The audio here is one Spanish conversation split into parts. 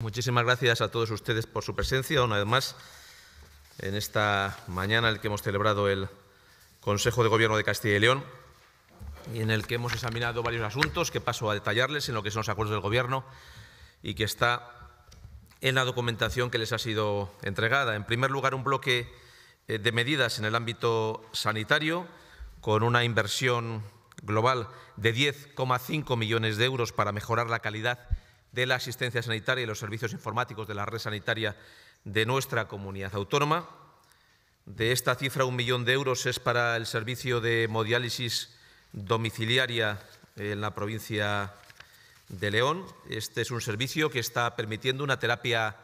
Muchísimas gracias a todos ustedes por su presencia, una vez más, en esta mañana en la que hemos celebrado el Consejo de Gobierno de Castilla y León y en el que hemos examinado varios asuntos que paso a detallarles en lo que son los acuerdos del Gobierno y que está en la documentación que les ha sido entregada. En primer lugar, un bloque eh, de medidas en el ámbito sanitario con una inversión global de 10,5 millones de euros para mejorar la calidad de la asistencia sanitaria y los servicios informáticos de la red sanitaria de nuestra comunidad autónoma. De esta cifra, un millón de euros es para el servicio de hemodiálisis domiciliaria en la provincia de León. Este es un servicio que está permitiendo una terapia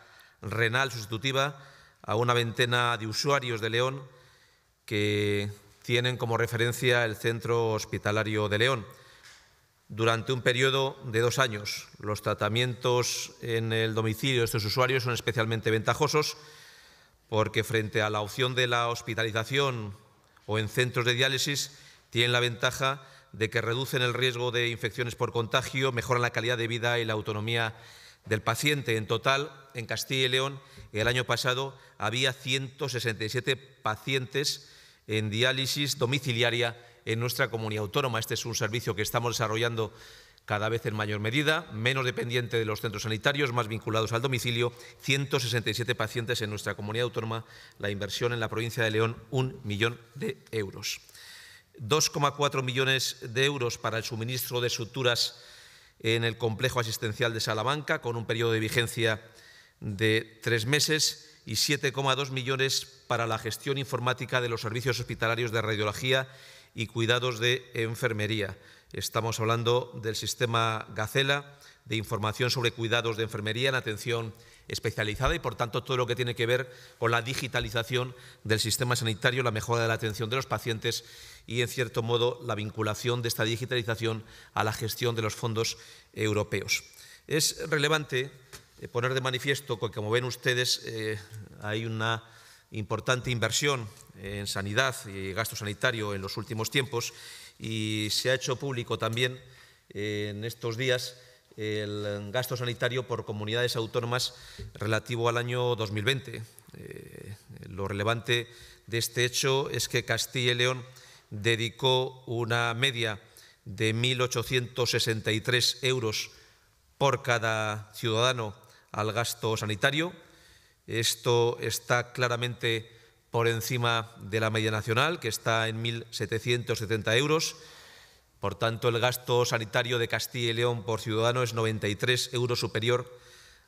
renal sustitutiva a una veintena de usuarios de León que tienen como referencia el Centro Hospitalario de León durante un periodo de dos años. Los tratamientos en el domicilio de estos usuarios son especialmente ventajosos porque frente a la opción de la hospitalización o en centros de diálisis tienen la ventaja de que reducen el riesgo de infecciones por contagio, mejoran la calidad de vida y la autonomía del paciente. En total, en Castilla y León, el año pasado había 167 pacientes en diálisis domiciliaria en nuestra comunidad autónoma. Este es un servicio que estamos desarrollando cada vez en mayor medida, menos dependiente de los centros sanitarios, más vinculados al domicilio, 167 pacientes en nuestra comunidad autónoma, la inversión en la provincia de León, un millón de euros. 2,4 millones de euros para el suministro de suturas en el complejo asistencial de Salamanca, con un periodo de vigencia de tres meses, y 7,2 millones para la gestión informática de los servicios hospitalarios de radiología y cuidados de enfermería. Estamos hablando del sistema Gacela, de información sobre cuidados de enfermería en atención especializada y, por tanto, todo lo que tiene que ver con la digitalización del sistema sanitario, la mejora de la atención de los pacientes y, en cierto modo, la vinculación de esta digitalización a la gestión de los fondos europeos. Es relevante eh, poner de manifiesto que, como ven ustedes, eh, hay una importante inversión en sanidad y gasto sanitario en los últimos tiempos y se ha hecho público también eh, en estos días el gasto sanitario por comunidades autónomas relativo al año 2020. Eh, lo relevante de este hecho es que Castilla y León dedicó una media de 1.863 euros por cada ciudadano al gasto sanitario. Esto está claramente por encima de la media nacional, que está en 1.770 euros. Por tanto, el gasto sanitario de Castilla y León por ciudadano es 93 euros superior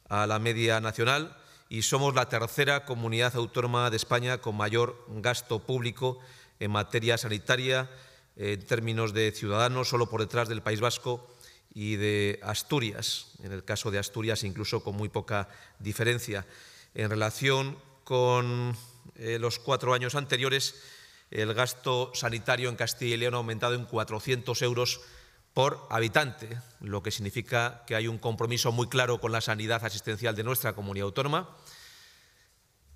a la media nacional y somos la tercera comunidad autónoma de España con mayor gasto público en materia sanitaria en términos de ciudadanos, solo por detrás del País Vasco y de Asturias, en el caso de Asturias incluso con muy poca diferencia. En relación con en eh, los cuatro años anteriores, el gasto sanitario en Castilla y León ha aumentado en 400 euros por habitante, lo que significa que hay un compromiso muy claro con la sanidad asistencial de nuestra comunidad autónoma,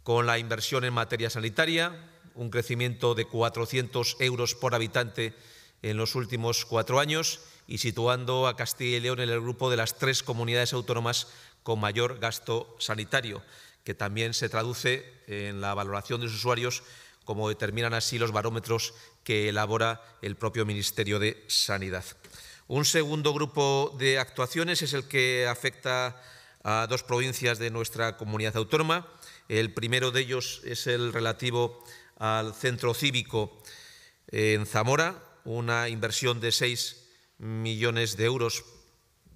con la inversión en materia sanitaria, un crecimiento de 400 euros por habitante en los últimos cuatro años y situando a Castilla y León en el grupo de las tres comunidades autónomas con mayor gasto sanitario que también se traduce en la valoración de los usuarios, como determinan así los barómetros que elabora el propio Ministerio de Sanidad. Un segundo grupo de actuaciones es el que afecta a dos provincias de nuestra comunidad autónoma. El primero de ellos es el relativo al centro cívico en Zamora, una inversión de 6 millones de euros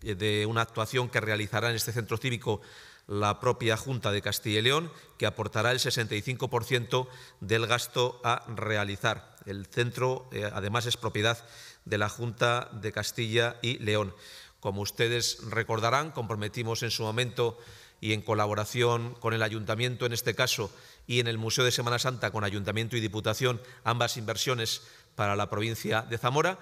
eh, de una actuación que realizará en este centro cívico la propia Junta de Castilla y León, que aportará el 65% del gasto a realizar. El centro, eh, además, es propiedad de la Junta de Castilla y León. Como ustedes recordarán, comprometimos en su momento y en colaboración con el Ayuntamiento, en este caso, y en el Museo de Semana Santa con Ayuntamiento y Diputación, ambas inversiones para la provincia de Zamora.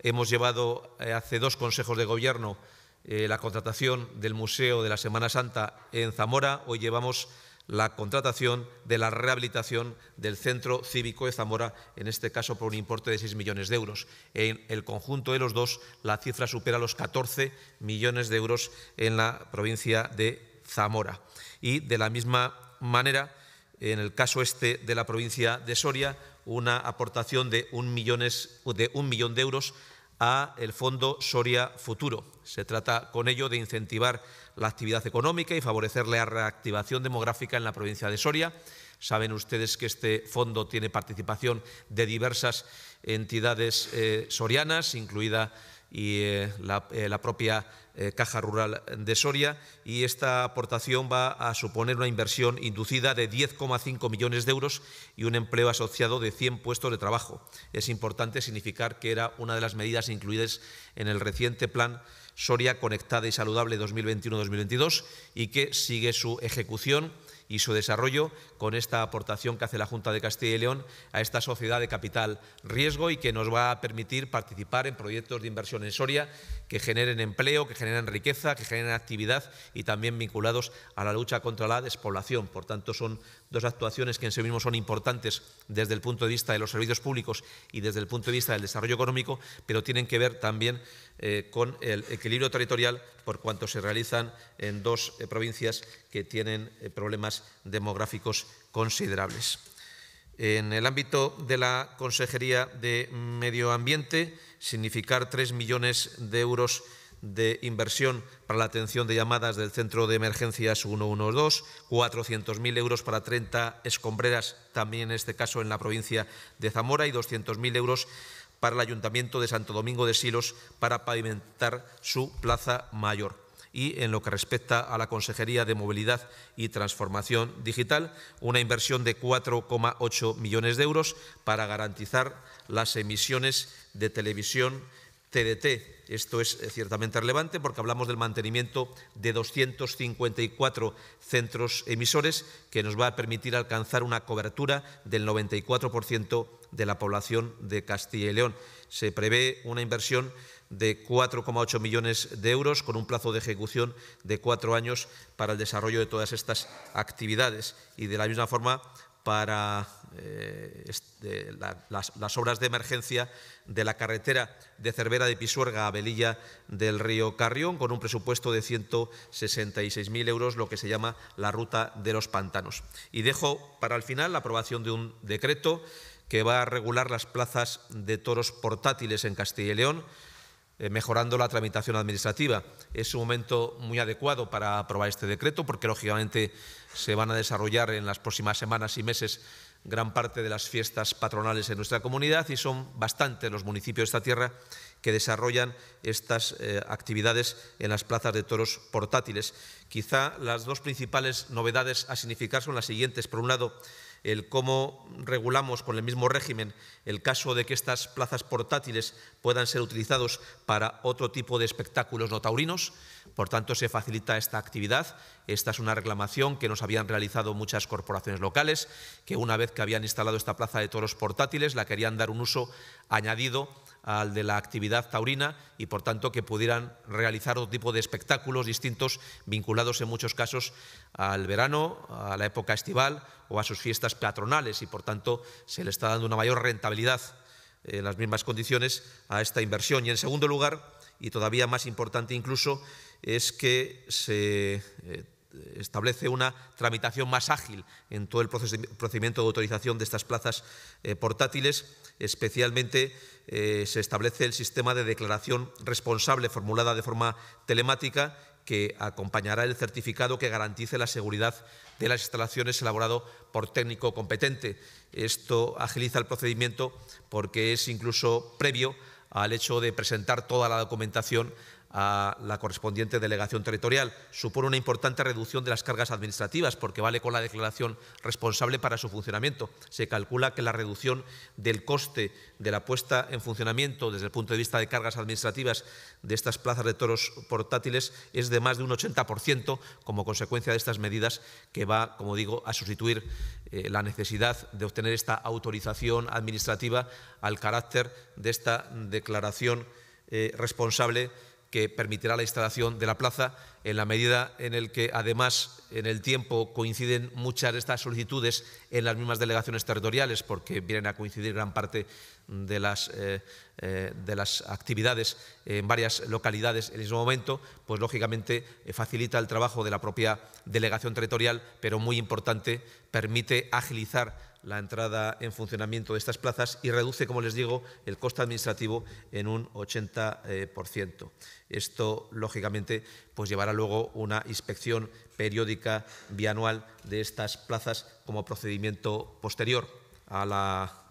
Hemos llevado eh, hace dos consejos de gobierno eh, la contratación del Museo de la Semana Santa en Zamora. Hoy llevamos la contratación de la rehabilitación del Centro Cívico de Zamora, en este caso por un importe de 6 millones de euros. En el conjunto de los dos, la cifra supera los 14 millones de euros en la provincia de Zamora. Y de la misma manera, en el caso este de la provincia de Soria, una aportación de de, un millón de euros a el Fondo Soria Futuro. Se trata con ello de incentivar la actividad económica y favorecer la reactivación demográfica en la provincia de Soria. Saben ustedes que este fondo tiene participación de diversas entidades eh, sorianas, incluida y, eh, la, eh, la propia eh, Caja Rural de Soria y esta aportación va a suponer una inversión inducida de 10,5 millones de euros y un empleo asociado de 100 puestos de trabajo. Es importante significar que era una de las medidas incluidas en el reciente plan Soria Conectada y Saludable 2021-2022 y que sigue su ejecución y su desarrollo con esta aportación que hace la Junta de Castilla y León a esta sociedad de capital riesgo y que nos va a permitir participar en proyectos de inversión en Soria que generen empleo, que generen riqueza, que generen actividad y también vinculados a la lucha contra la despoblación. Por tanto, son dos actuaciones que en sí mismo son importantes desde el punto de vista de los servicios públicos y desde el punto de vista del desarrollo económico, pero tienen que ver también eh, con el equilibrio territorial por cuanto se realizan en dos eh, provincias que tienen eh, problemas demográficos considerables. En el ámbito de la Consejería de Medio Ambiente, significar 3 millones de euros de inversión para la atención de llamadas del Centro de Emergencias 112, 400.000 euros para 30 escombreras, también en este caso en la provincia de Zamora, y 200.000 euros para el Ayuntamiento de Santo Domingo de Silos para pavimentar su plaza mayor. Y en lo que respecta a la Consejería de Movilidad y Transformación Digital, una inversión de 4,8 millones de euros para garantizar las emisiones de televisión TDT. Esto es eh, ciertamente relevante porque hablamos del mantenimiento de 254 centros emisores que nos va a permitir alcanzar una cobertura del 94% de la población de Castilla y León. Se prevé una inversión de 4,8 millones de euros con un plazo de ejecución de cuatro años para el desarrollo de todas estas actividades. Y de la misma forma para eh, las, obras de emergencia de la carretera de Cervera de Pisuerga a Velilla del río Carrión, con un presupuesto de 166.000 euros, lo que se llama la Ruta de los Pantanos. Y dejo para el final la aprobación de un decreto que va a regular las plazas de toros portátiles en Castilla y León eh, mejorando la tramitación administrativa. Es un momento muy adecuado para aprobar este decreto porque, lógicamente, se van a desarrollar en las próximas semanas y meses gran parte de las fiestas patronales en nuestra comunidad y son bastantes los municipios de esta tierra que desarrollan estas eh, actividades en las plazas de toros portátiles. Quizá las dos principales novedades a significar son las siguientes. Por un lado, el cómo regulamos con el mismo régimen el caso de que estas plazas portátiles puedan ser utilizados para otro tipo de espectáculos no taurinos. Por tanto, se facilita esta actividad. Esta es una reclamación que nos habían realizado muchas corporaciones locales, que una vez que habían instalado esta plaza de toros portátiles, la querían dar un uso añadido al de la actividad taurina y por tanto que pudieran realizar otro tipo de espectáculos distintos vinculados en muchos casos al verano, a la época estival o a sus fiestas patronales y por tanto se le está dando una mayor rentabilidad en las mismas condiciones a esta inversión. Y en segundo lugar, y todavía más importante incluso, es que se eh, establece una tramitación más ágil en todo el procedimiento de autorización de estas plazas eh, portátiles. Especialmente eh, se establece el sistema de declaración responsable formulada de forma telemática que acompañará el certificado que garantice la seguridad de las instalaciones elaborado por técnico competente. Esto agiliza el procedimiento porque es incluso previo al hecho de presentar toda la documentación a la correspondiente delegación territorial. Supone una importante reducción de las cargas administrativas porque vale con la declaración responsable para su funcionamiento. Se calcula que la reducción del coste de la puesta en funcionamiento desde el punto de vista de cargas administrativas de estas plazas de toros portátiles es de más de un 80% como consecuencia de estas medidas que va, como digo, a sustituir eh, la necesidad de obtener esta autorización administrativa al carácter de esta declaración eh, responsable que permitirá la instalación de la plaza en la medida en el que además en el tiempo coinciden muchas de estas solicitudes en las mismas delegaciones territoriales porque vienen a coincidir gran parte de las, eh, eh, de las actividades en varias localidades en el momento, pues lógicamente eh, facilita el trabajo de la propia delegación territorial, pero muy importante, permite agilizar la entrada en funcionamiento de estas plazas y reduce, como les digo, el coste administrativo en un 80%. Eh, Esto, lógicamente, pues llevará luego una inspección periódica bianual de estas plazas como procedimiento posterior a la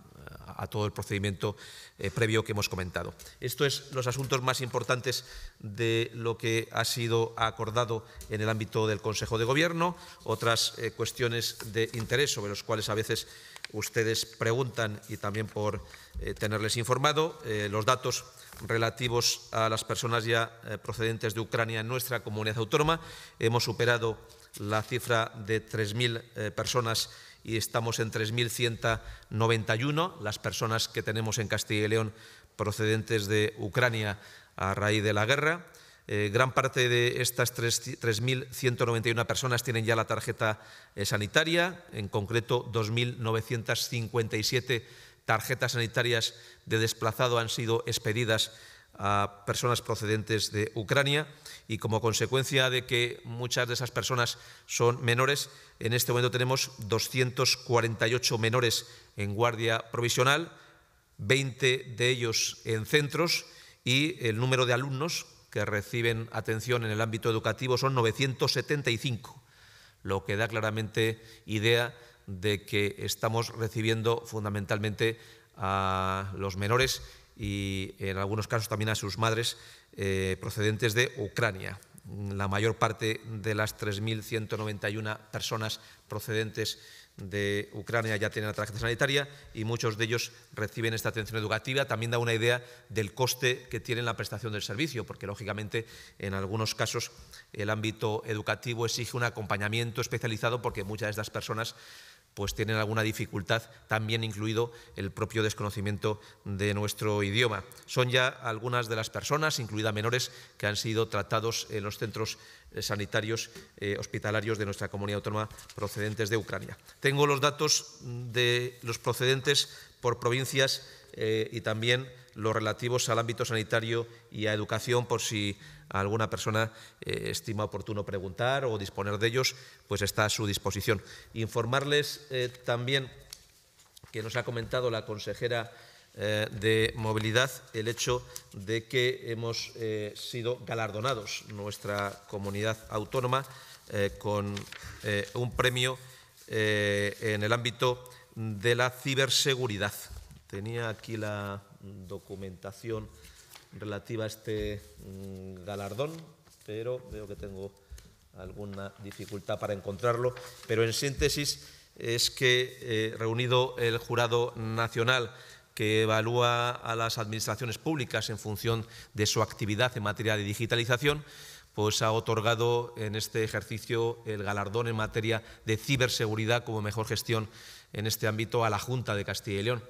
a todo el procedimiento eh, previo que hemos comentado. Esto es los asuntos más importantes de lo que ha sido acordado en el ámbito del Consejo de Gobierno. Otras eh, cuestiones de interés sobre los cuales a veces ustedes preguntan y también por eh, tenerles informado. los datos relativos a las personas ya procedentes de Ucrania en nuestra comunidad autónoma. Hemos superado la cifra de 3.000 personas y estamos en 3.191 las personas que tenemos en Castilla y León procedentes de Ucrania a raíz de la guerra. Eh, gran parte de estas 3.191 personas tienen ya la tarjeta eh, sanitaria, en concreto 2.957 tarjetas sanitarias de desplazado han sido expedidas a personas procedentes de Ucrania y como consecuencia de que muchas de esas personas son menores, en este momento tenemos 248 menores en guardia provisional, 20 de ellos en centros y el número de alumnos que reciben atención en el ámbito educativo son 975, lo que da claramente idea de que estamos recibiendo fundamentalmente a los menores y en algunos casos también a sus madres eh, procedentes de Ucrania. La mayor parte de las 3.191 personas procedentes de Ucrania ya tienen la tarjeta sanitaria y muchos de ellos reciben esta atención educativa. También da una idea del coste que tiene la prestación del servicio, porque lógicamente en algunos casos el ámbito educativo exige un acompañamiento especializado porque muchas de estas personas pues tienen alguna dificultad, también incluido el propio desconocimiento de nuestro idioma. Son ya algunas de las personas, incluidas menores, que han sido tratados en los centros eh, sanitarios eh, hospitalarios de nuestra comunidad autónoma procedentes de Ucrania. Tengo los datos de los procedentes por provincias eh, y también los relativos al ámbito sanitario y a educación, por si alguna persona eh, estima oportuno preguntar o disponer de ellos, pues está a su disposición. Informarles eh, también que nos ha comentado la consejera eh, de movilidad el hecho de que hemos sido galardonados nuestra comunidad autónoma con un premio en el ámbito de la ciberseguridad. Tenía aquí la documentación relativa a este mm, galardón, pero veo que tengo alguna dificultad para encontrarlo. Pero en síntesis es que, eh, reunido el Jurado Nacional, que evalúa a las administraciones públicas en función de su actividad en materia de digitalización, pues ha otorgado en este ejercicio el galardón en materia de ciberseguridad como mejor gestión en este ámbito a la Junta de Castilla y León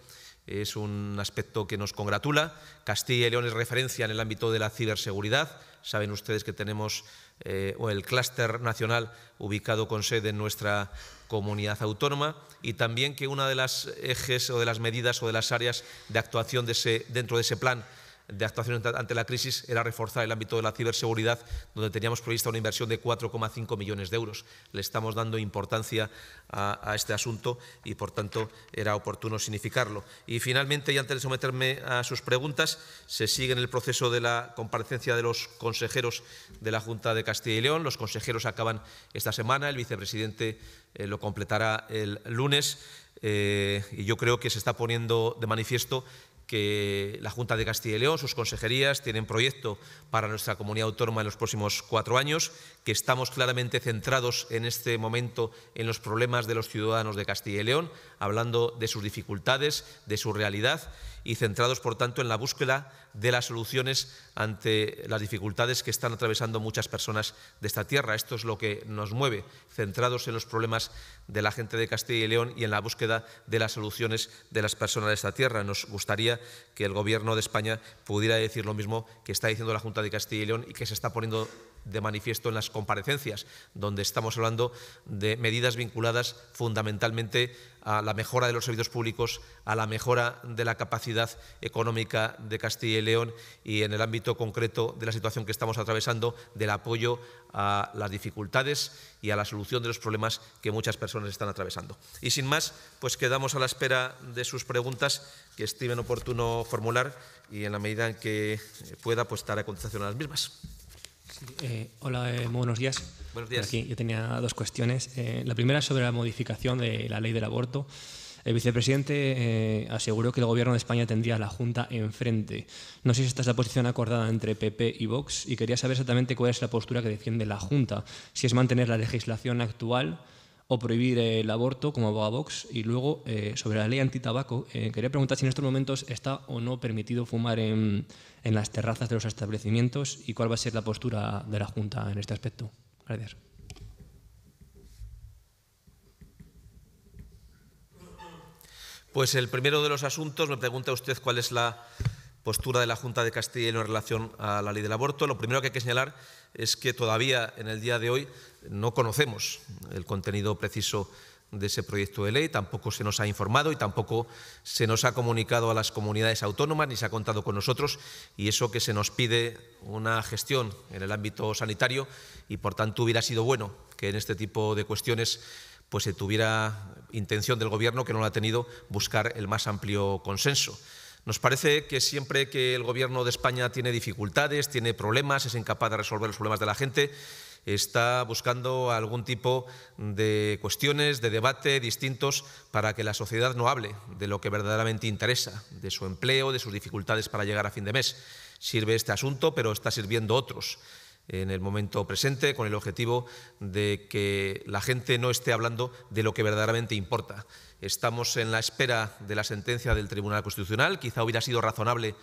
es un aspecto que nos congratula. Castilla y León es referencia en el ámbito de la ciberseguridad. Saben ustedes que tenemos eh, el clúster nacional ubicado con sede en nuestra comunidad autónoma y también que una de las ejes o de las medidas o de las áreas de actuación dentro de ese plan de actuación ante la crisis era reforzar el ámbito de la ciberseguridad, donde teníamos prevista una inversión de 4,5 millones de euros. Le estamos dando importancia a, este asunto y, por tanto, era oportuno significarlo. Y, finalmente, y antes de someterme a sus preguntas, se sigue en el proceso de la comparecencia de los consejeros de la Junta de Castilla y León. Los consejeros acaban esta semana, el vicepresidente eh, lo completará el lunes. Eh, y yo creo que se está poniendo de manifiesto que la Junta de Castilla y León, sus consejerías, tienen proyecto para nuestra comunidad autónoma en los próximos cuatro años que estamos claramente centrados en este momento en los problemas de los ciudadanos de Castilla y León, hablando de sus dificultades, de su realidad y centrados, por tanto, en la búsqueda de las soluciones ante las dificultades que están atravesando muchas personas de esta tierra. Esto es lo que nos mueve, centrados en los problemas de la gente de Castilla y León y en la búsqueda de las soluciones de las personas de esta tierra. Nos gustaría que el Gobierno de España pudiera decir lo mismo que está diciendo la Junta de Castilla y León y que se está poniendo de manifiesto en las comparecencias, donde estamos hablando de medidas vinculadas fundamentalmente a la mejora de los servicios públicos, a la mejora de la capacidad económica de Castilla y León y en el ámbito concreto de la situación que estamos atravesando, del apoyo a las dificultades y a la solución de los problemas que muchas personas están atravesando. Y sin más, pues quedamos a la espera de sus preguntas que estimen oportuno formular y en la medida en que pueda, pues a contestación a las mismas. Eh, hola, eh, buenos días. Buenos días. Aquí, yo tenía dos cuestiones. Eh, la primera sobre la modificación de la ley del aborto. El vicepresidente aseguró que el gobierno de España tendría a la Junta enfrente. No sé si esta es la posición acordada entre PP y Vox y quería saber exactamente cuál es la postura que defiende la Junta. Si es mantener la legislación actual o prohibir el aborto, como abogado Vox. Y luego, eh, sobre la ley antitabaco, eh, quería preguntar si en estos momentos está o no permitido fumar en, en, las terrazas de los establecimientos y cuál va a ser la postura de la Junta en este aspecto. Gracias. Pues el primero de los asuntos, me pregunta usted cuál es la postura de la Junta de Castilla en relación a la ley del aborto. Lo primero que hay que señalar es que todavía en el día de hoy no conocemos el contenido preciso de ese proyecto de ley, tampoco se nos ha informado y tampoco se nos ha comunicado a las comunidades autónomas ni se ha contado con nosotros y eso que se nos pide una gestión en el ámbito sanitario y por tanto hubiera sido bueno que en este tipo de cuestiones pues se tuviera intención del gobierno que no lo ha tenido buscar el más amplio consenso. Nos parece que siempre que el Gobierno de España tiene dificultades, tiene problemas, es incapaz de resolver los problemas de la gente, está buscando algún tipo de cuestiones, de debate distintos para que la sociedad no hable de lo que verdaderamente interesa, de su empleo, de sus dificultades para llegar a fin de mes. Sirve este asunto, pero está sirviendo otros en el momento presente con el objetivo de que la gente no esté hablando de lo que verdaderamente importa. Estamos en la espera de la sentencia del Tribunal Constitucional. Quizá hubiera sido razonable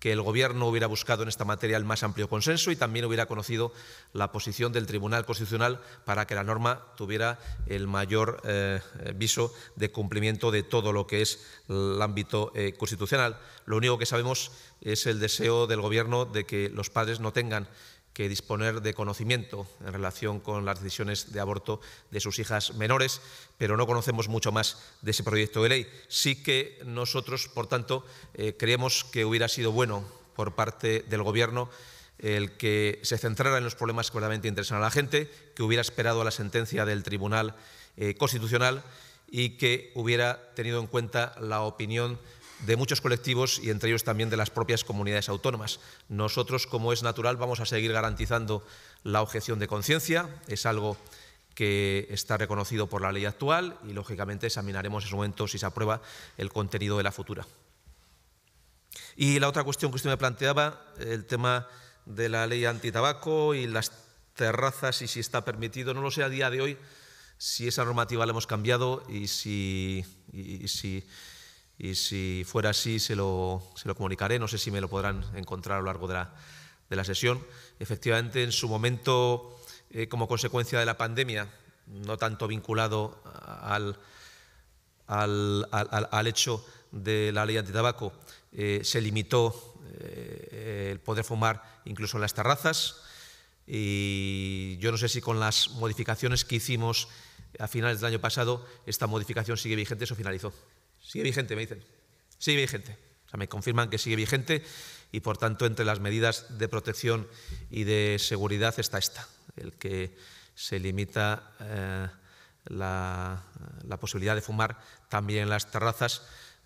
que el Gobierno hubiera buscado en esta materia el más amplio consenso y también hubiera conocido la posición del Tribunal Constitucional para que la norma tuviera el mayor eh, viso de cumplimiento de todo lo que es el ámbito eh, constitucional. Lo único que sabemos es el deseo del Gobierno de que los padres no tengan que disponer de conocimiento en relación con las decisiones de aborto de sus hijas menores, pero no conocemos mucho más de ese proyecto de ley. Sí que nosotros, por tanto, eh, creemos que hubiera sido bueno por parte del Gobierno el que se centrara en los problemas que verdaderamente interesan a la gente, que hubiera esperado a la sentencia del Tribunal eh, Constitucional y que hubiera tenido en cuenta la opinión de muchos colectivos y entre ellos también de las propias comunidades autónomas. Nosotros, como es natural, vamos a seguir garantizando la objeción de conciencia. Es algo que está reconocido por la ley actual y, lógicamente, examinaremos en su momento si se aprueba el contenido de la futura. Y la otra cuestión que usted me planteaba, el tema de la ley antitabaco y las terrazas y si está permitido, no lo sé a día de hoy si esa normativa la hemos cambiado y si, y si y si fuera así se lo, se lo comunicaré, no sé si me lo podrán encontrar a lo largo de la, de la sesión. Efectivamente, en su momento, eh, como consecuencia de la pandemia, no tanto vinculado al, al, hecho de la ley antitabaco, tabaco, eh, se limitó eh, el poder fumar incluso en las terrazas y yo no sé si con las modificaciones que hicimos a finales del año pasado esta modificación sigue vigente o finalizó. Sigue vigente, me dicen. Sigue vigente. O sea, me confirman que sigue vigente y, por tanto, entre las medidas de protección y de seguridad está esta, el que se limita eh, la, posibilidad de fumar también en las terrazas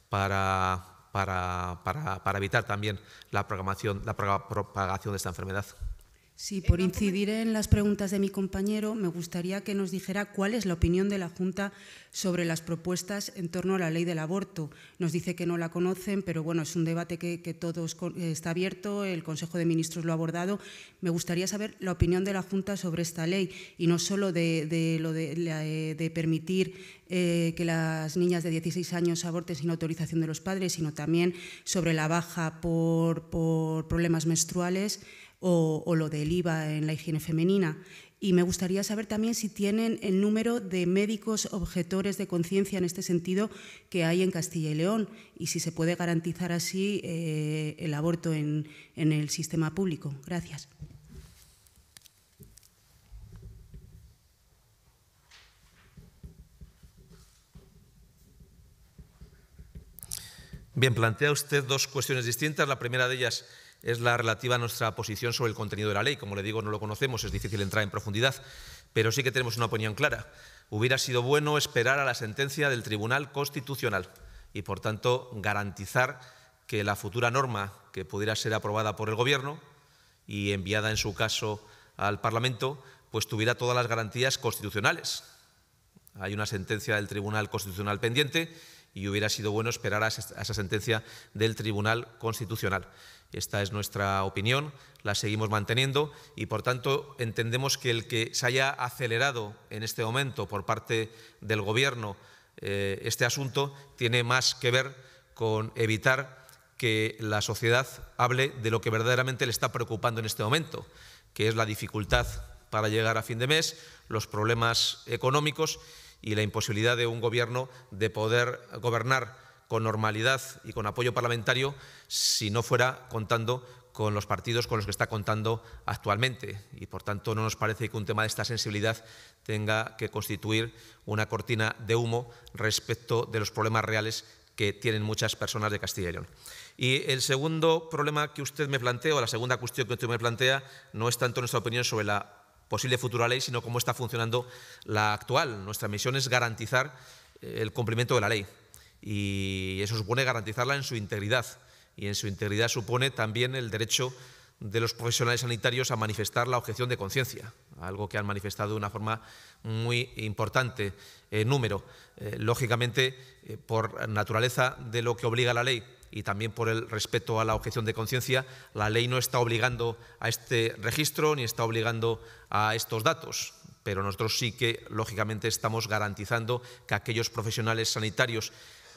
para, para, para evitar también la, la propagación de esta enfermedad. Sí, por incidir en las preguntas de mi compañero, me gustaría que nos dijera cuál es la opinión de la Junta sobre las propuestas en torno a la ley del aborto. Nos dice que no la conocen, pero bueno, es un debate que, que todos eh, está abierto, el Consejo de Ministros lo ha abordado. Me gustaría saber la opinión de la Junta sobre esta ley y no solo de, lo de, eh, permitir eh, que las niñas de 16 años aborten sin autorización de los padres, sino también sobre la baja por, por problemas menstruales o, lo del IVA en la higiene femenina. Y me gustaría saber también si tienen el número de médicos objetores de conciencia en este sentido que hay en Castilla y León y si se puede garantizar así eh, el aborto en, en, el sistema público. Gracias. Bien, plantea usted dos cuestiones distintas. La primera de ellas es la relativa a nuestra posición sobre el contenido de la ley. Como le digo, no lo conocemos, es difícil entrar en profundidad, pero sí que tenemos una opinión clara. Hubiera sido bueno esperar a la sentencia del Tribunal Constitucional y, por tanto, garantizar que la futura norma que pudiera ser aprobada por el Gobierno y enviada, en su caso, al Parlamento, pues tuviera todas las garantías constitucionales. Hay una sentencia del Tribunal Constitucional pendiente y hubiera sido bueno esperar a esa sentencia del Tribunal Constitucional. Esta es nuestra opinión, la seguimos manteniendo y, por tanto, entendemos que el que se haya acelerado en este momento por parte del Gobierno eh, este asunto tiene más que ver con evitar que la sociedad hable de lo que verdaderamente le está preocupando en este momento, que es la dificultad para llegar a fin de mes, los problemas económicos y la imposibilidad de un Gobierno de poder gobernar con normalidad y con apoyo parlamentario si no fuera contando con los partidos con los que está contando actualmente. Y por tanto no nos parece que un tema de esta sensibilidad tenga que constituir una cortina de humo respecto de los problemas reales que tienen muchas personas de Castilla y León. Y el segundo problema que usted me plantea, o la segunda cuestión que usted me plantea, no es tanto nuestra opinión sobre la posible futura ley, sino cómo está funcionando la actual. Nuestra misión es garantizar eh, el cumplimiento de la ley y eso supone garantizarla en su integridad. Y en su integridad supone también el derecho de los profesionales sanitarios a manifestar la objeción de conciencia, algo que han manifestado de una forma muy importante eh, número. Eh, lógicamente, eh, por naturaleza de lo que obliga la ley y también por el respeto a la objeción de conciencia, la ley no está obligando a este registro ni está obligando a estos datos pero nosotros sí que, lógicamente, estamos garantizando que aquellos profesionales sanitarios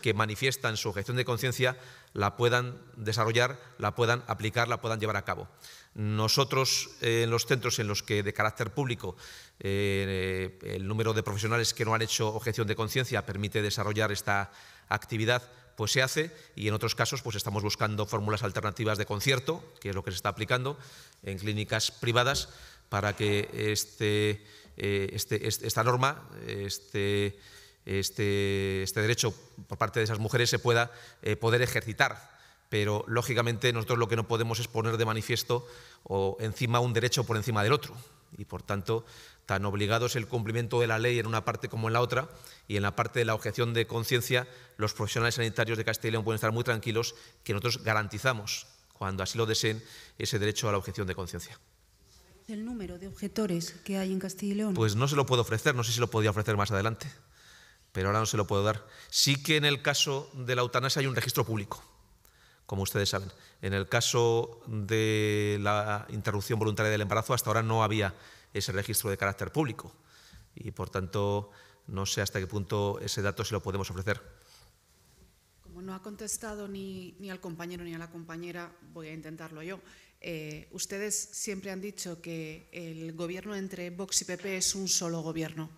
que manifiestan su objeción de conciencia la puedan desarrollar, la puedan aplicar, la puedan llevar a cabo. Nosotros eh, en los centros en los que de carácter público eh, el número de profesionales que no han hecho objeción de conciencia permite desarrollar esta actividad, pues se hace y en otros casos pues estamos buscando fórmulas alternativas de concierto, que es lo que se está aplicando en clínicas privadas para que este, eh, este, este, esta norma, este, este, este, derecho por parte de esas mujeres se pueda eh, poder ejercitar. Pero, lógicamente, nosotros lo que no podemos es poner de manifiesto o encima un derecho por encima del otro. Y, por tanto, tan obligado es el cumplimiento de la ley en una parte como en la otra, y en la parte de la objeción de conciencia, los profesionales sanitarios de Castilla y León pueden estar muy tranquilos que nosotros garantizamos, cuando así lo deseen, ese derecho a la objeción de conciencia. ¿El número de objetores que hay en Castilla y León? Pues no se lo puedo ofrecer, no sé si lo podía ofrecer más adelante pero ahora no se lo puedo dar. Sí que en el caso de la eutanasia hay un registro público, como ustedes saben. En el caso de la interrupción voluntaria del embarazo, hasta ahora no había ese registro de carácter público y, por tanto, no sé hasta qué punto ese dato se lo podemos ofrecer. Como no ha contestado ni, al compañero ni a la compañera, voy a intentarlo yo. Eh, ustedes siempre han dicho que el gobierno entre Vox y PP es un solo gobierno.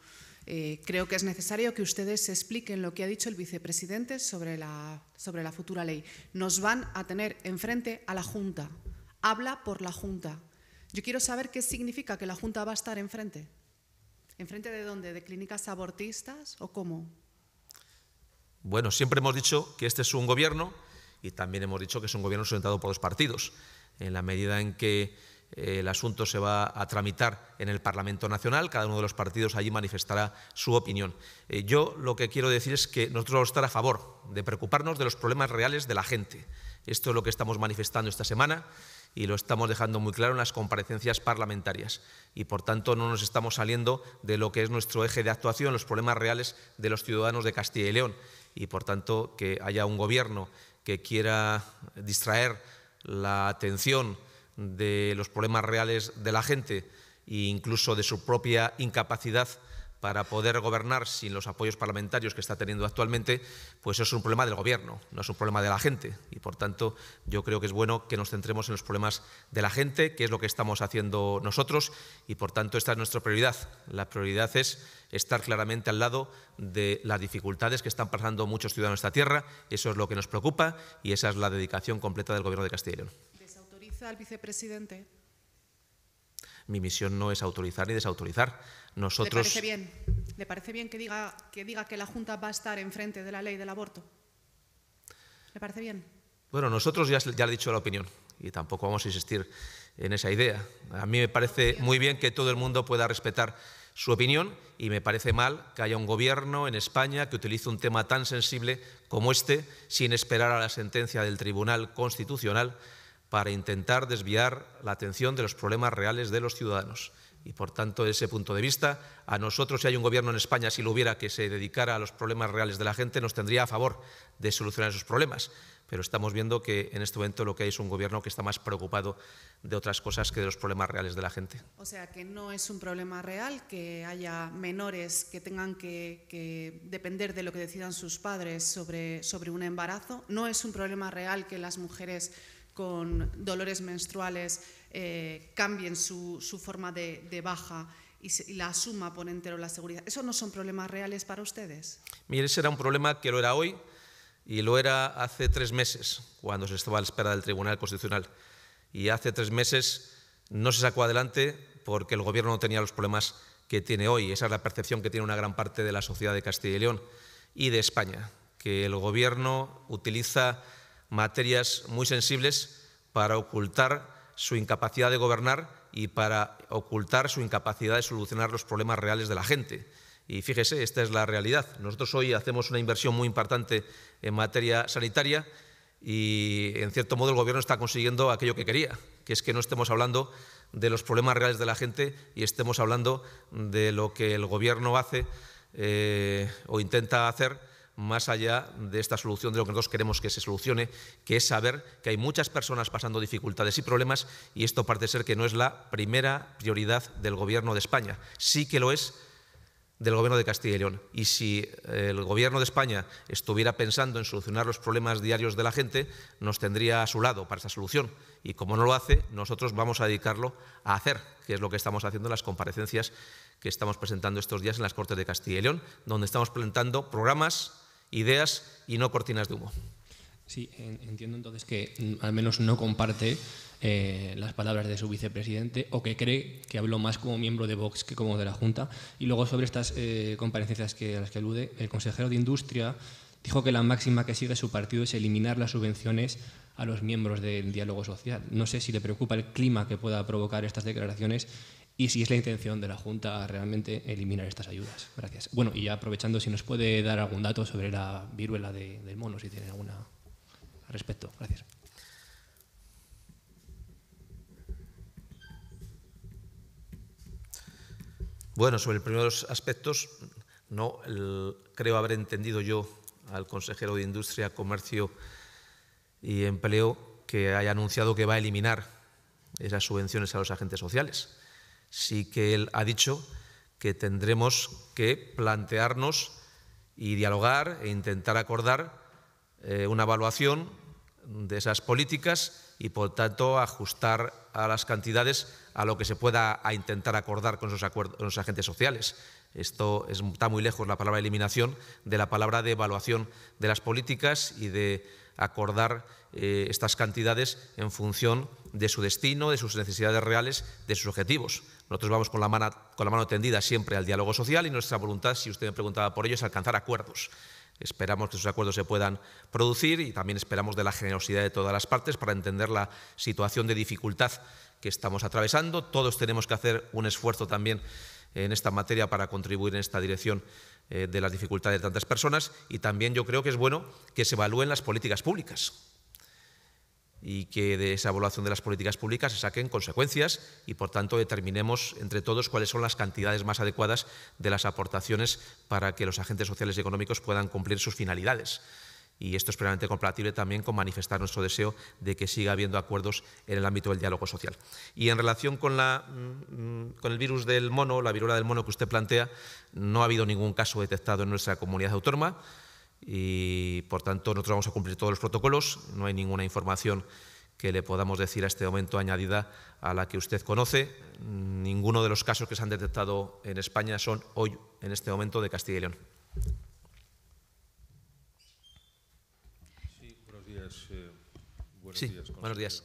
Eh, creo que es necesario que ustedes expliquen lo que ha dicho el vicepresidente sobre la, sobre la futura ley. Nos van a tener enfrente a la Junta. Habla por la Junta. Yo quiero saber qué significa que la Junta va a estar enfrente. ¿Enfrente de dónde? ¿De clínicas abortistas o cómo? Bueno, siempre hemos dicho que este es un gobierno y también hemos dicho que es un gobierno sustentado por los partidos. En la medida en que eh, el asunto se va a tramitar en el Parlamento Nacional, cada uno de los partidos allí manifestará su opinión. Eh, yo lo que quiero decir es que nosotros vamos a estar a favor de preocuparnos de los problemas reales de la gente. Esto es lo que estamos manifestando esta semana y lo estamos dejando muy claro en las comparecencias parlamentarias. Y por tanto no nos estamos saliendo de lo que es nuestro eje de actuación, los problemas reales de los ciudadanos de Castilla y León. Y por tanto que haya un gobierno que quiera distraer la atención de los problemas reales de la gente e incluso de su propia incapacidad para poder gobernar sin los apoyos parlamentarios que está teniendo actualmente, pues es un problema del Gobierno, no es un problema de la gente. Y por tanto, yo creo que es bueno que nos centremos en los problemas de la gente, que es lo que estamos haciendo nosotros, y por tanto esta es nuestra prioridad. La prioridad es estar claramente al lado de las dificultades que están pasando muchos ciudadanos de esta tierra. Eso es lo que nos preocupa y esa es la dedicación completa del Gobierno de Castilla al vicepresidente? Mi misión no es autorizar ni desautorizar. Nosotros... ¿Le parece bien, ¿Le parece bien que, diga, que diga que la Junta va a estar enfrente de la ley del aborto? ¿Le parece bien? Bueno, nosotros ya, ya le he dicho la opinión y tampoco vamos a insistir en esa idea. A mí me parece muy bien que todo el mundo pueda respetar su opinión y me parece mal que haya un gobierno en España que utilice un tema tan sensible como este sin esperar a la sentencia del Tribunal Constitucional para intentar desviar la atención de los problemas reales de los ciudadanos. Y por tanto, desde ese punto de vista, a nosotros, si hay un gobierno en España, si lo hubiera, que se dedicara a los problemas reales de la gente, nos tendría a favor de solucionar esos problemas. Pero estamos viendo que en este momento lo que hay es un gobierno que está más preocupado de otras cosas que de los problemas reales de la gente. O sea, que no es un problema real que haya menores que tengan que, depender de lo que decidan sus padres sobre, sobre un embarazo. No es un problema real que las mujeres con dolores menstruales eh, cambien su, forma de, baja y, la suma por entero la seguridad. ¿Eso no son problemas reales para ustedes? Mire, ese era un problema que lo era hoy y lo era hace tres meses, cuando se estaba a la espera del Tribunal Constitucional. Y hace tres meses no se sacó adelante porque el Gobierno no tenía los problemas que tiene hoy. Esa es la percepción que tiene una gran parte de la sociedad de Castilla y León y de España, que el Gobierno utiliza materias muy sensibles para ocultar su incapacidad de gobernar y para ocultar su incapacidad de solucionar los problemas reales de la gente. Y fíjese, esta es la realidad. Nosotros hoy hacemos una inversión muy importante en materia sanitaria y, en cierto modo, el Gobierno está consiguiendo aquello que quería, que es que no estemos hablando de los problemas reales de la gente y estemos hablando de lo que el Gobierno hace eh, o intenta hacer más allá de esta solución de lo que nosotros queremos que se solucione, que es saber que hay muchas personas pasando dificultades y problemas y esto parece ser que no es la primera prioridad del Gobierno de España. Sí que lo es del Gobierno de Castilla y León. Y si eh, el Gobierno de España estuviera pensando en solucionar los problemas diarios de la gente, nos tendría a su lado para esa solución. Y como no lo hace, nosotros vamos a dedicarlo a hacer, que es lo que estamos haciendo en las comparecencias que estamos presentando estos días en las Cortes de Castilla y León, donde estamos presentando programas ideas y no cortinas de humo. Sí, entiendo entonces que al menos no comparte eh, las palabras de su vicepresidente o que cree que habló más como miembro de Vox que como de la Junta. Y luego sobre estas eh, comparecencias que, a las que alude, el consejero de Industria dijo que la máxima que sigue su partido es eliminar las subvenciones a los miembros del diálogo social. No sé si le preocupa el clima que pueda provocar estas declaraciones y si es la intención de la Junta realmente eliminar estas ayudas. Gracias. Bueno, y ya aprovechando, si nos puede dar algún dato sobre la viruela del mono, si tiene alguna al respecto. Gracias. Bueno, sobre el primeros aspectos, no creo haber entendido yo al consejero de Industria, Comercio y Empleo que haya anunciado que va a eliminar esas subvenciones a los agentes sociales sí que él ha dicho que tendremos que plantearnos y dialogar e intentar acordar eh, una evaluación de esas políticas y, por tanto, ajustar a las cantidades a lo que se pueda a intentar acordar con los, agentes sociales. Esto está muy lejos la palabra eliminación de la palabra de evaluación de las políticas y de acordar eh, estas cantidades en función de su destino, de sus necesidades reales, de sus objetivos. Nosotros vamos con la, mano, con tendida siempre al diálogo social y nuestra voluntad, si usted me preguntaba por ello, es alcanzar acuerdos. Esperamos que esos acuerdos se puedan producir y también esperamos de la generosidad de todas las partes para entender la situación de dificultad que estamos atravesando. Todos tenemos que hacer un esfuerzo también en esta materia para contribuir en esta dirección eh, de las dificultades de tantas personas y también yo creo que es bueno que se evalúen las políticas públicas y que de esa evaluación de las políticas públicas se saquen consecuencias y, por tanto, determinemos entre todos cuáles son las cantidades más adecuadas de las aportaciones para que los agentes sociales y económicos puedan cumplir sus finalidades. Y esto es plenamente compatible también con manifestar nuestro deseo de que siga habiendo acuerdos en el ámbito del diálogo social. Y en relación con, mm, con el virus del mono, la viruela del mono que usted plantea, no ha habido ningún caso detectado en nuestra comunidad autónoma y por tanto nosotros vamos a cumplir todos los protocolos, no hay ninguna información que le podamos decir a este momento añadida a la que usted conoce. Ninguno de los casos que se han detectado en España son hoy, en este momento, de Castilla y León. Sí, buenos días. Eh, buenos, días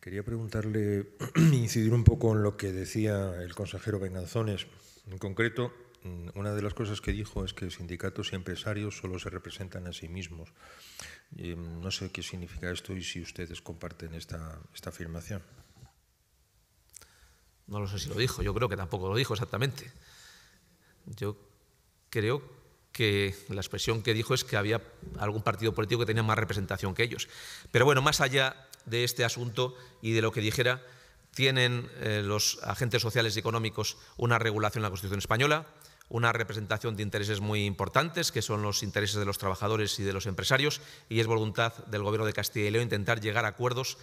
Quería preguntarle, incidir un poco en lo que decía el consejero Benganzones, en concreto Mm, una de las cosas que dijo es que sindicatos y empresarios solo se representan a sí mismos. Mm, no sé qué significa esto y si ustedes comparten esta, afirmación. No lo sé si lo dijo, yo creo que tampoco lo dijo exactamente. Yo creo que la expresión que dijo es que había algún partido político que tenía más representación que ellos. Pero bueno, más allá de este asunto y de lo que dijera, tienen eh, los agentes sociales y económicos una regulación en la Constitución española, una representación de intereses muy importantes, que son los intereses de los trabajadores y de los empresarios, y es voluntad del Gobierno de Castilla y León intentar llegar a acuerdos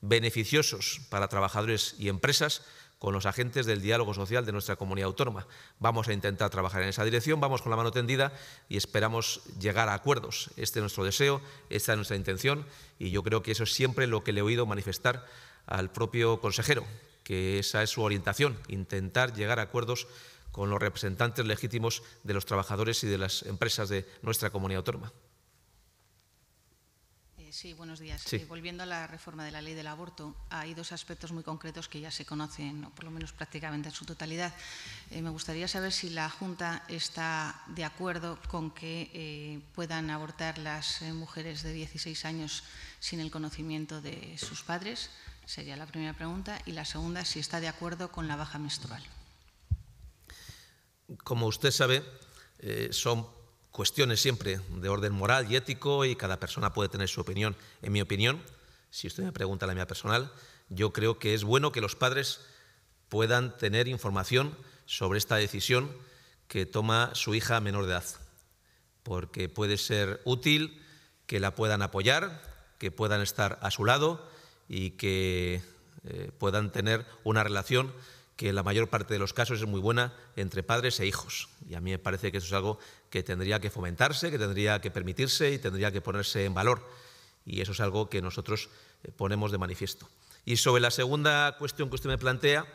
beneficiosos para trabajadores y empresas con los agentes del diálogo social de nuestra comunidad autónoma. Vamos a intentar trabajar en esa dirección, vamos con la mano tendida y esperamos llegar a acuerdos. Este es nuestro deseo, esta es nuestra intención y yo creo que eso es siempre lo que le he oído manifestar al propio consejero, que esa es su orientación, intentar llegar a acuerdos con los representantes legítimos de los trabajadores y de las empresas de nuestra comunidad autónoma. Eh, sí, buenos días. Eh, volviendo a la reforma de la ley del aborto, hay dos aspectos muy concretos que ya se conocen, o por lo menos prácticamente en su totalidad. Eh, me gustaría saber si la Junta está de acuerdo con que puedan abortar las mujeres de 16 años sin el conocimiento de sus padres. Sería la primera pregunta. Y la segunda, si está de acuerdo con la baja menstrual. Como usted sabe, eh, son cuestiones siempre de orden moral y ético y cada persona puede tener su opinión. En mi opinión, si usted me pregunta la mía personal, yo creo que es bueno que los padres puedan tener información sobre esta decisión que toma su hija menor de edad, porque puede ser útil que la puedan apoyar, que puedan estar a su lado y que eh, puedan tener una relación que la mayor parte de los casos es muy buena entre padres e hijos. Y a mí me parece que eso es algo que tendría que fomentarse, que tendría que permitirse y tendría que ponerse en valor. Y eso es algo que nosotros eh, ponemos de manifiesto. Y sobre la segunda cuestión que usted me plantea,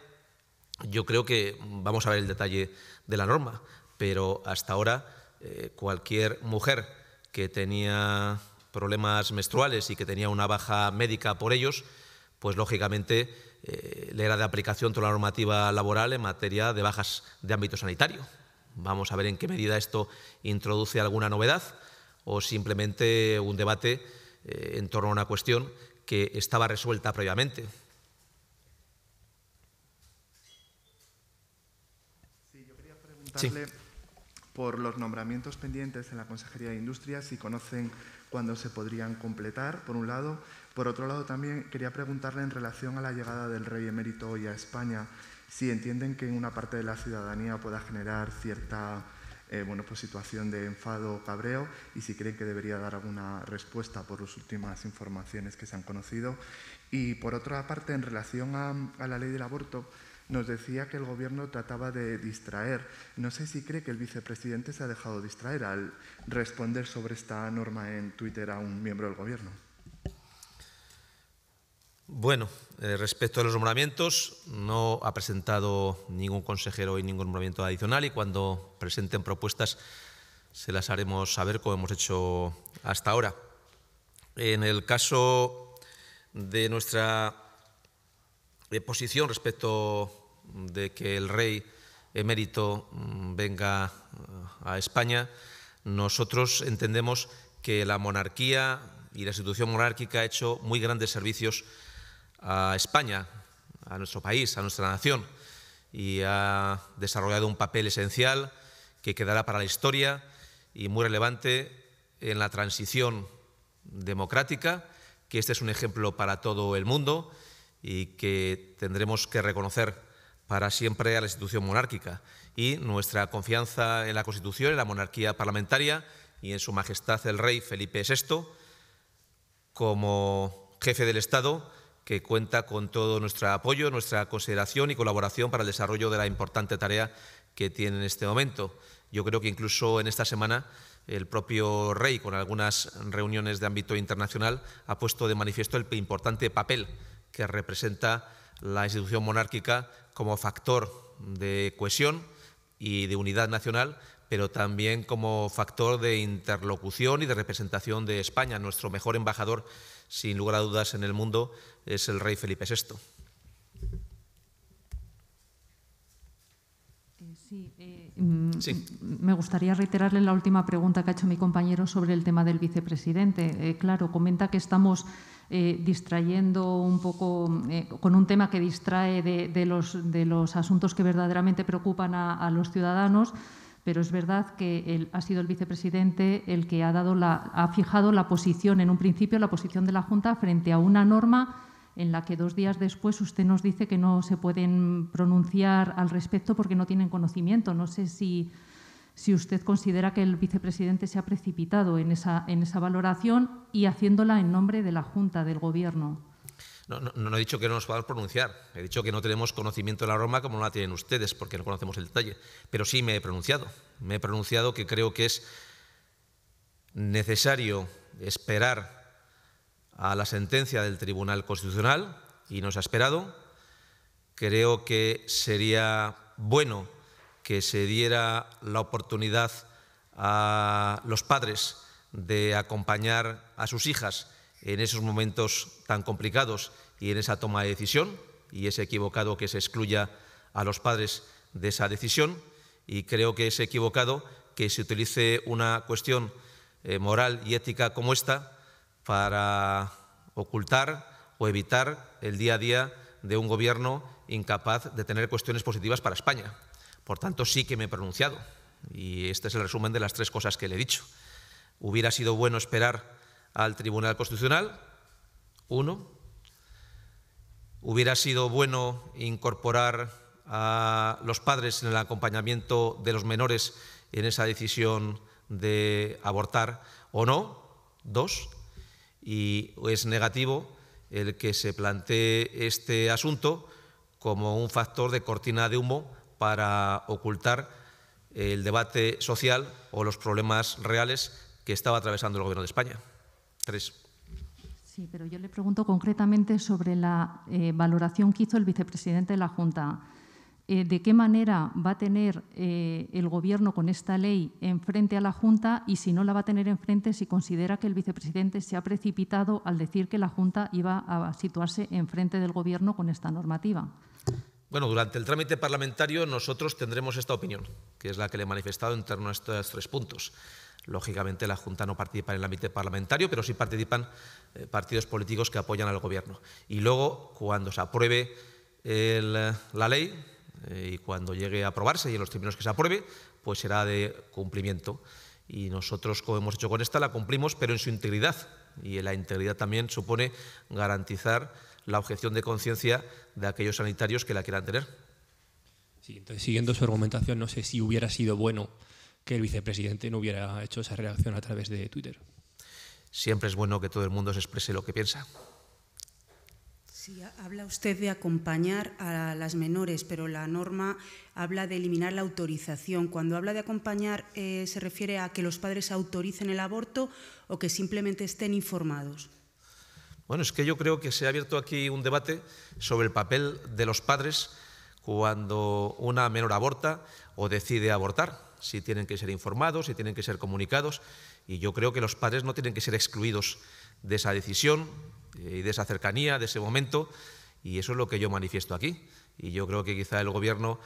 yo creo que vamos a ver el detalle de la norma, pero hasta ahora eh, cualquier mujer que tenía problemas menstruales y que tenía una baja médica por ellos, pues lógicamente eh, le era de aplicación toda la normativa laboral en materia de bajas de ámbito sanitario. Vamos a ver en qué medida esto introduce alguna novedad o simplemente un debate eh, en torno a una cuestión que estaba resuelta previamente. Sí, yo quería preguntarle por los nombramientos pendientes en la Consejería de Industria, si conocen cuándo se podrían completar, por un lado, por otro lado, también quería preguntarle en relación a la llegada del rey emérito hoy a España, si entienden que en una parte de la ciudadanía pueda generar cierta eh, bueno, pues situación de enfado o cabreo y si creen que debería dar alguna respuesta por las últimas informaciones que se han conocido. Y por otra parte, en relación a la ley del aborto, nos decía que el Gobierno trataba de distraer. No sé si cree que el vicepresidente se ha dejado distraer al responder sobre esta norma en Twitter a un miembro del Gobierno. Bueno, eh, respecto a los nombramientos, no ha presentado ningún consejero y ningún nombramiento adicional y cuando presenten propuestas se las haremos saber como hemos hecho hasta ahora. En el caso de nuestra eh, posición respecto de que el rey emérito mm, venga eh, a España, nosotros entendemos que la monarquía y la institución monárquica ha hecho muy grandes servicios a España, a nuestro país, a nuestra nación, y ha desarrollado un papel esencial que quedará para la historia y muy relevante en la transición democrática, que este es un ejemplo para todo el mundo y que tendremos que reconocer para siempre a la institución monárquica y nuestra confianza en la Constitución, en la monarquía parlamentaria y en Su Majestad el Rey Felipe VI como jefe del Estado que cuenta con todo nuestro apoyo, nuestra consideración y colaboración para el desarrollo de la importante tarea que tiene en este momento. Yo creo que incluso en esta semana el propio rey, con algunas reuniones de ámbito internacional, ha puesto de manifiesto el importante papel que representa la institución monárquica como factor de cohesión y de unidad nacional, pero también como factor de interlocución y de representación de España. Nuestro mejor embajador, sin lugar a dudas, en el mundo es el rey Felipe VI. Eh, sí, eh, mm, mm, me gustaría reiterarle la última pregunta que ha hecho mi compañero sobre el tema del vicepresidente. Eh, claro, comenta que estamos distrayendo un poco mm, con un tema que distrae de, los, asuntos que verdaderamente preocupan a, los ciudadanos pero es verdad que ha sido el vicepresidente el que ha, dado la, ha fijado la posición, en un principio, la posición de la Junta frente a una norma en la que dos días después usted nos dice que no se pueden pronunciar al respecto porque no tienen conocimiento. No sé si, si usted considera que el vicepresidente se ha precipitado en esa, en esa valoración y haciéndola en nombre de la Junta, del Gobierno. No, no, no, he dicho que no nos podamos pronunciar. He dicho que no tenemos conocimiento de la Roma como no la tienen ustedes, porque no conocemos el detalle. Pero sí me he pronunciado. Me he pronunciado que creo que es necesario esperar a la sentencia del Tribunal Constitucional y nos ha esperado. Creo que sería bueno que se diera la oportunidad a los padres de acompañar a sus hijas en esos momentos tan complicados y en esa toma de decisión, y es equivocado que se excluya a los padres de esa decisión, y creo que es equivocado que se utilice una cuestión eh, moral y ética como esta para ocultar o evitar el día a día de un gobierno incapaz de tener cuestiones positivas para España. Por tanto, sí que me he pronunciado. Y este es el resumen de las tres cosas que le he dicho. Hubiera sido bueno esperar al Tribunal Constitucional, uno. Hubiera sido bueno incorporar a los padres en el acompañamiento de los menores en esa decisión de abortar o no, dos y es negativo el que se plantee este asunto como un factor de cortina de humo para ocultar el debate social o los problemas reales que estaba atravesando el Gobierno de España. Tres. Sí, pero yo le pregunto concretamente sobre la eh, valoración que hizo el vicepresidente de la Junta eh, de qué manera va a tener eh, el Gobierno con esta ley enfrente a la Junta y si no la va a tener enfrente, si considera que el vicepresidente se ha precipitado al decir que la Junta iba a situarse enfrente del Gobierno con esta normativa. Bueno, durante el trámite parlamentario nosotros tendremos esta opinión, que es la que le he manifestado en torno a estos tres puntos. Lógicamente, la Junta no participa en el ámbito parlamentario, pero sí participan eh, partidos políticos que apoyan al Gobierno. Y luego, cuando se apruebe la ley, eh, y cuando llegue a aprobarse y en los términos que se apruebe, pues será de cumplimiento. Y nosotros, como hemos hecho con esta, la cumplimos, pero en su integridad. Y la integridad también supone garantizar la objeción de conciencia de aquellos sanitarios que la quieran tener. Sí, siguiendo su argumentación, no sé si hubiera sido bueno que el vicepresidente no hubiera hecho esa reacción a través de Twitter. Siempre es bueno que todo el mundo se exprese lo que piensa habla usted de acompañar a las menores, pero la norma habla de eliminar la autorización. Cuando habla de acompañar, eh, ¿se refiere a que los padres autoricen el aborto o que simplemente estén informados? Bueno, es que yo creo que se ha abierto aquí un debate sobre el papel de los padres cuando una menor aborta o decide abortar, si tienen que ser informados, si tienen que ser comunicados, y yo creo que los padres no tienen que ser excluidos de esa decisión, eh, y de esa cercanía, de ese momento, y eso es lo que yo manifiesto aquí. Y yo creo que quizá el Gobierno,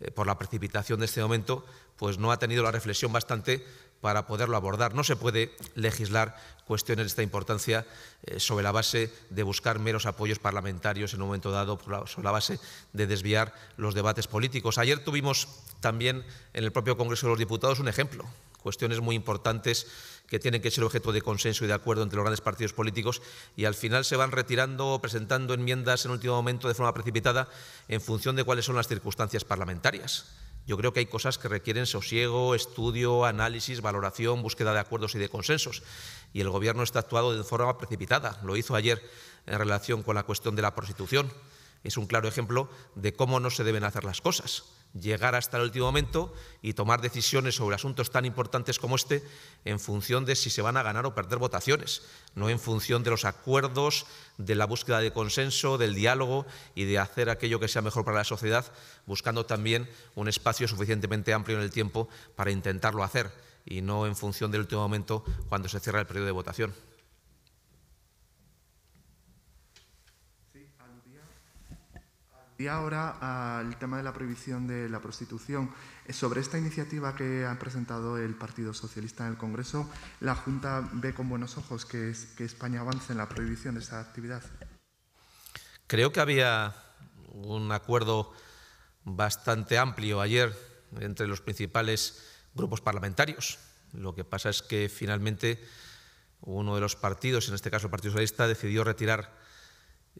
eh, por la precipitación de este momento, pues no ha tenido la reflexión bastante para poderlo abordar. No se puede legislar cuestiones de esta importancia eh, sobre la base de buscar meros apoyos parlamentarios en un momento dado, sobre la base de desviar los debates políticos. Ayer tuvimos también en el propio Congreso de los Diputados un ejemplo, cuestiones muy importantes que tienen que ser objeto de consenso y de acuerdo entre los grandes partidos políticos y al final se van retirando o presentando enmiendas en último momento de forma precipitada en función de cuáles son las circunstancias parlamentarias. Yo creo que hay cosas que requieren sosiego, estudio, análisis, valoración, búsqueda de acuerdos y de consensos. Y el Gobierno está actuado de forma precipitada. Lo hizo ayer en relación con la cuestión de la prostitución es un claro ejemplo de cómo no se deben hacer las cosas. Llegar hasta el último momento y tomar decisiones sobre asuntos tan importantes como este en función de si se van a ganar o perder votaciones, no en función de los acuerdos, de la búsqueda de consenso, del diálogo y de hacer aquello que sea mejor para la sociedad, buscando también un espacio suficientemente amplio en el tiempo para intentarlo hacer y no en función del último momento cuando se cierra el periodo de votación. Y ahora al tema de la prohibición de la prostitución. Eh, sobre esta iniciativa que ha presentado el Partido Socialista en el Congreso, ¿la Junta ve con buenos ojos que, que España avance en la prohibición de esta actividad? Creo que había un acuerdo bastante amplio ayer entre los principales grupos parlamentarios. Lo que pasa es que finalmente uno de los partidos, en este caso el Partido Socialista, decidió retirar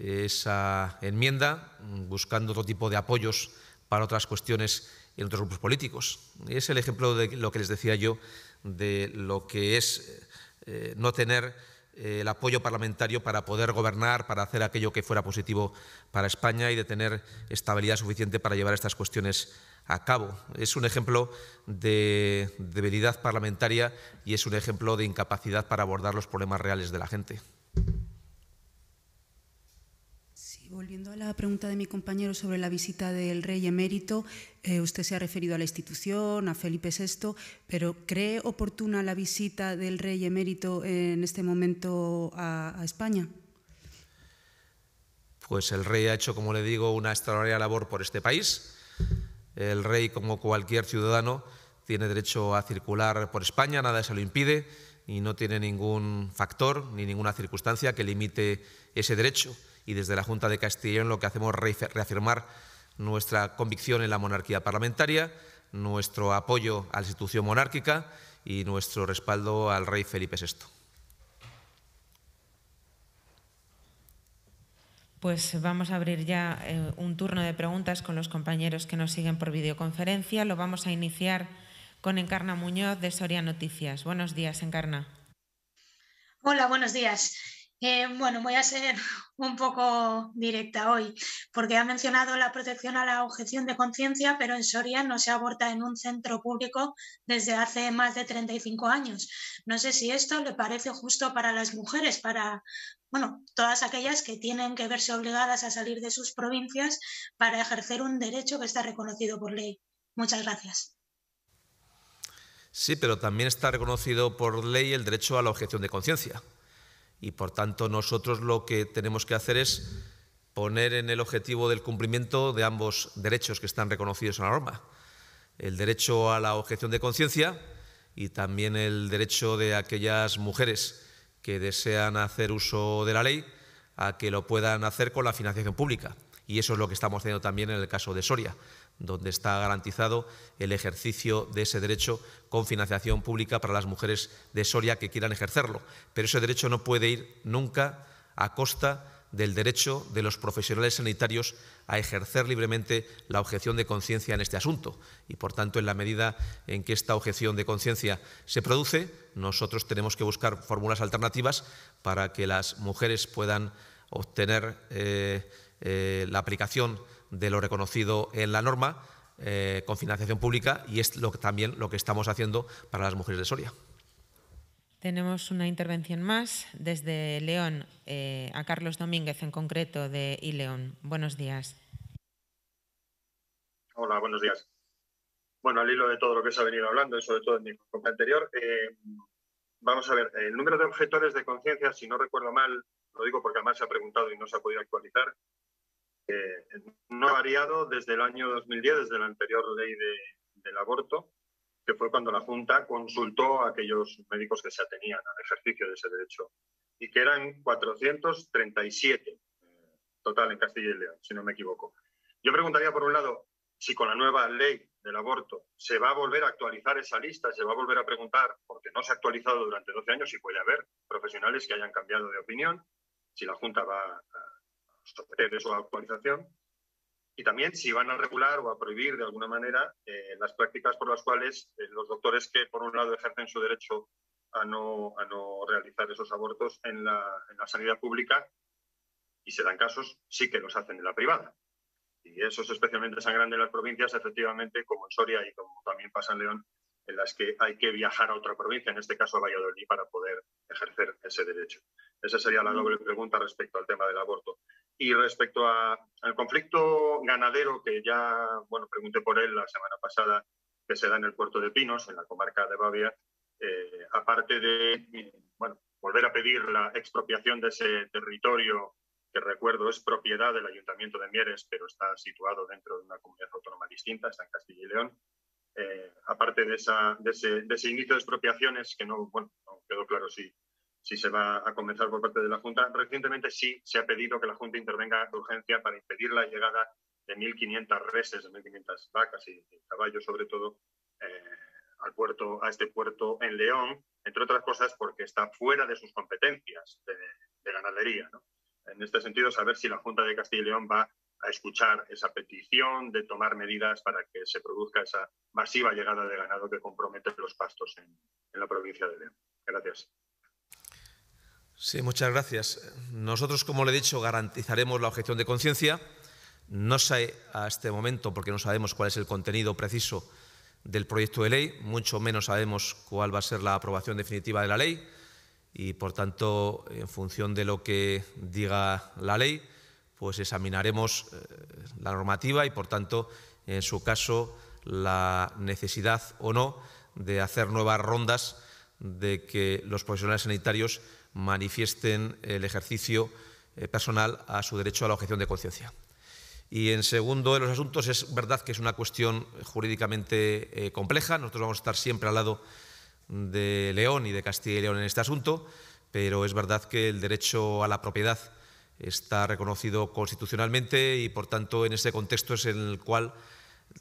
esa enmienda mm, buscando otro tipo de apoyos para otras cuestiones en otros grupos políticos. Es el ejemplo de lo que les decía yo, de lo que es eh, eh, no tener eh, el apoyo parlamentario para poder gobernar, para hacer aquello que fuera positivo para España y de tener estabilidad suficiente para llevar estas cuestiones a cabo. Es un ejemplo de debilidad parlamentaria y es un ejemplo de incapacidad para abordar los problemas reales de la gente volviendo a la pregunta de mi compañero sobre la visita del rey emérito, eh, usted se ha referido a la institución, a Felipe VI, pero ¿cree oportuna la visita del rey emérito en este momento a, a España? Pues el rey ha hecho, como le digo, una extraordinaria labor por este país. El rey, como cualquier ciudadano, tiene derecho a circular por España, nada se lo impide y no tiene ningún factor ni ninguna circunstancia que limite ese derecho y desde la Junta de Castilla en lo que hacemos es reafirmar nuestra convicción en la monarquía parlamentaria, nuestro apoyo a la institución monárquica y nuestro respaldo al rey Felipe VI. Pues vamos a abrir ya eh, un turno de preguntas con los compañeros que nos siguen por videoconferencia. Lo vamos a iniciar con Encarna Muñoz de Soria Noticias. Buenos días, Encarna. Hola, buenos días. Eh, bueno, voy a ser un poco directa hoy, porque ha mencionado la protección a la objeción de conciencia, pero en Soria no se aborta en un centro público desde hace más de 35 años. No sé si esto le parece justo para las mujeres, para bueno, todas aquellas que tienen que verse obligadas a salir de sus provincias para ejercer un derecho que está reconocido por ley. Muchas gracias. Sí, pero también está reconocido por ley el derecho a la objeción de conciencia. Y por tanto nosotros lo que tenemos que hacer es poner en el objetivo del cumplimiento de ambos derechos que están reconocidos en la norma. El derecho a la objeción de conciencia y también el derecho de aquellas mujeres que desean hacer uso de la ley a que lo puedan hacer con la financiación pública y eso es lo que estamos haciendo también en el caso de Soria, donde está garantizado el ejercicio de ese derecho con financiación pública para las mujeres de Soria que quieran ejercerlo. Pero ese derecho no puede ir nunca a costa del derecho de los profesionales sanitarios a ejercer libremente la objeción de conciencia en este asunto. Y, por tanto, en la medida en que esta objeción de conciencia se produce, nosotros tenemos que buscar fórmulas alternativas para que las mujeres puedan obtener eh, eh, la aplicación de lo reconocido en la norma eh, con financiación pública y es lo también lo que estamos haciendo para las mujeres de Soria. Tenemos una intervención más desde León eh, a Carlos Domínguez en concreto de León Buenos días. Hola, buenos días. Bueno, al hilo de todo lo que se ha venido hablando y sobre todo en mi conferencia anterior, vamos a ver, el número de objetores de conciencia, si no recuerdo mal, lo digo porque además se ha preguntado y no se ha podido actualizar, no ha variado desde el año 2010, desde la anterior ley del aborto, que fue cuando la Junta consultó a aquellos médicos que se atenían al ejercicio de ese derecho, y que eran 437 eh, total en Castilla y León, si no me equivoco. Yo preguntaría, por un lado, si con la nueva ley del aborto se va a volver a actualizar esa lista, se va a volver a preguntar, porque no se ha actualizado durante 12 años si puede haber profesionales que hayan cambiado de opinión, si la Junta va a de su actualización y también si van a regular o a prohibir de alguna manera eh, las prácticas por las cuales eh, los doctores que por un lado ejercen su derecho a no, a no realizar esos abortos en la, en la sanidad pública y se dan casos, sí que los hacen en la privada. Y eso es especialmente sangrante en las provincias, efectivamente, como en Soria y como también pasa en León, en las que hay que viajar a otra provincia, en este caso a Valladolid, para poder ejercer ese derecho. Esa sería la doble pregunta respecto al tema del aborto. Y respecto al conflicto ganadero, que ya bueno, pregunté por él la semana pasada, que se da en el puerto de Pinos, en la comarca de Bavia, eh, aparte de bueno, volver a pedir la expropiación de ese territorio, que recuerdo es propiedad del Ayuntamiento de Mieres, pero está situado dentro de una comunidad autónoma distinta, está en Castilla y León. Eh, aparte de, esa, de, ese, de, ese, inicio de expropiaciones, que no, bueno, no quedó claro si, si se va a comenzar por parte de la Junta. Recientemente sí se ha pedido que la Junta intervenga de urgencia para impedir la llegada de 1.500 reses, de 1.500 vacas y, caballos, sobre todo, eh, al puerto, a este puerto en León, entre otras cosas porque está fuera de sus competencias de, ganadería. En este sentido, saber si la Junta de Castilla y León va a escuchar esa petición de tomar medidas para que se produzca esa masiva llegada de ganado que compromete los pastos en la provincia de León. Gracias. Sí, muchas gracias. Nosotros, como le he dicho, garantizaremos la objeción de conciencia. No sé a este momento, porque no sabemos cuál es el contenido preciso del proyecto de ley, mucho menos sabemos cuál va a ser la aprobación definitiva de la ley y, por tanto, en función de lo que diga la ley, pues examinaremos eh, la normativa y, por tanto, en su caso, la necesidad o no de hacer nuevas rondas de que los profesionales sanitarios manifiesten el ejercicio eh, personal a su derecho a la objeción de conciencia. Y en segundo de los asuntos, es verdad que es una cuestión jurídicamente eh, compleja. Nosotros vamos a estar siempre al lado de León y de Castilla y León en este asunto, pero es verdad que el derecho a la propiedad está reconocido constitucionalmente y, por tanto, en ese contexto es en el cual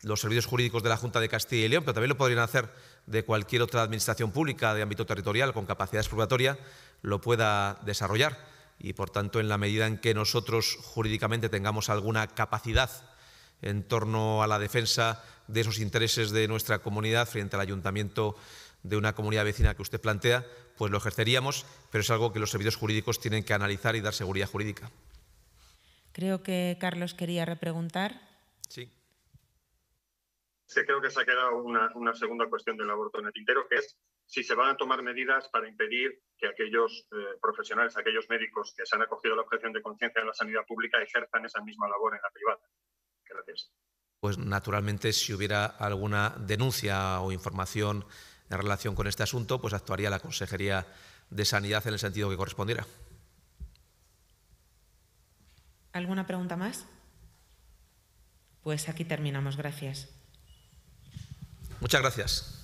los servicios jurídicos de la Junta de Castilla y León, pero también lo podrían hacer de cualquier otra administración pública de ámbito territorial con capacidad exploratoria, lo pueda desarrollar. Y, por tanto, en la medida en que nosotros jurídicamente tengamos alguna capacidad en torno a la defensa de esos intereses de nuestra comunidad frente al ayuntamiento de una comunidad vecina que usted plantea, pues lo ejerceríamos, pero es algo que los servicios jurídicos tienen que analizar y dar seguridad jurídica. Creo que Carlos quería repreguntar. Sí creo que se ha quedado una, segunda cuestión del aborto en el tintero, que es si se van a tomar medidas para impedir que aquellos eh, profesionales, aquellos médicos que se han acogido a la objeción de conciencia en la sanidad pública ejerzan esa misma labor en la privada. Gracias. Pues naturalmente, si hubiera alguna denuncia o información en relación con este asunto, pues actuaría la Consejería de Sanidad en el sentido que correspondiera. ¿Alguna pregunta más? Pues aquí terminamos. Gracias. Muchas gracias.